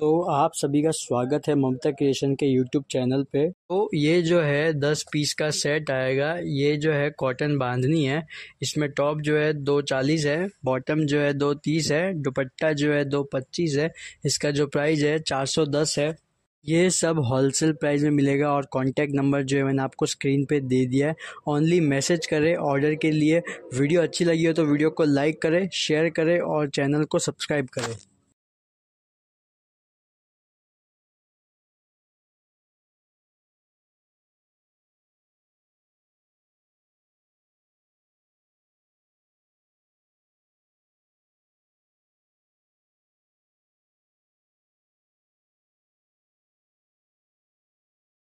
तो आप सभी का स्वागत है ममता क्रिएशन के यूट्यूब चैनल पे तो ये जो है दस पीस का सेट आएगा ये जो है कॉटन बांधनी है इसमें टॉप जो है दो चालीस है बॉटम जो है दो तीस है दुपट्टा जो है दो पच्चीस है इसका जो प्राइस है चार सौ दस है ये सब होलसेल प्राइस में मिलेगा और कॉन्टैक्ट नंबर जो है मैंने आपको स्क्रीन पे दे दिया है ओनली मैसेज करें ऑर्डर के लिए वीडियो अच्छी लगी हो तो वीडियो को लाइक करें शेयर करें और चैनल को सब्सक्राइब करें